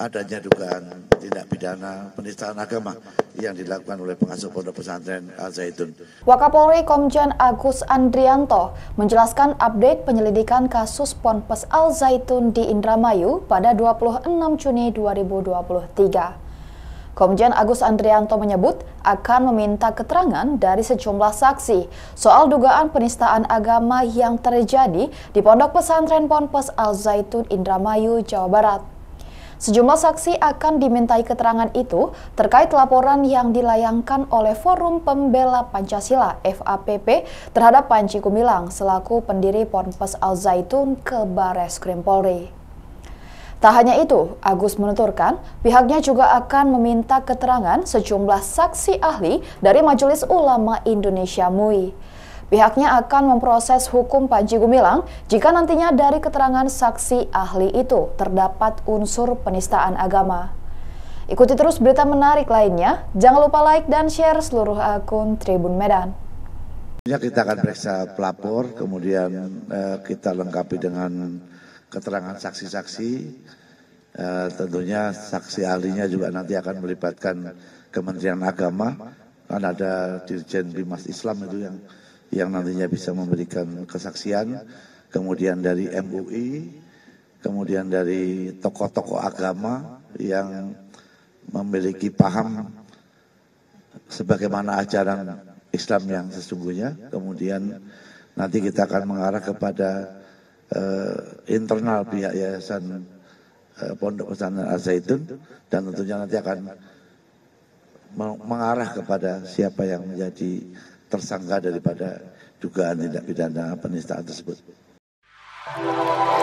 adanya dugaan tindak pidana penistaan agama yang dilakukan oleh pengasuh pondok pesantren Al Zaitun. Wakapolri Komjen Agus Andrianto menjelaskan update penyelidikan kasus Ponpes Al Zaitun di Indramayu pada 26 Juni 2023. Komjen Agus Andrianto menyebut akan meminta keterangan dari sejumlah saksi soal dugaan penistaan agama yang terjadi di Pondok Pesantren Ponpes Al Zaitun Indramayu, Jawa Barat. Sejumlah saksi akan dimintai keterangan itu terkait laporan yang dilayangkan oleh Forum Pembela Pancasila FAPP terhadap Panji Gumilang selaku pendiri Ponpes Al Zaitun ke Bares Krim Polri. Tak hanya itu, Agus menuturkan pihaknya juga akan meminta keterangan sejumlah saksi ahli dari Majelis Ulama Indonesia MUI. Pihaknya akan memproses hukum Panji Gumilang jika nantinya dari keterangan saksi ahli itu terdapat unsur penistaan agama. Ikuti terus berita menarik lainnya. Jangan lupa like dan share seluruh akun Tribun Medan. Ya, kita akan periksa pelapor, kemudian eh, kita lengkapi dengan keterangan saksi-saksi. Eh, tentunya saksi ahlinya juga nanti akan melibatkan Kementerian Agama. Kan ada Dirjen Bimas Islam itu yang yang nantinya bisa memberikan kesaksian, kemudian dari MUI, kemudian dari tokoh-tokoh agama yang memiliki paham sebagaimana ajaran Islam yang sesungguhnya, kemudian nanti kita akan mengarah kepada uh, internal pihak yayasan uh, Pondok Pesantren Al Zaitun dan tentunya nanti akan mengarah kepada siapa yang menjadi tersangka daripada dugaan tindak pidana penistaan tersebut.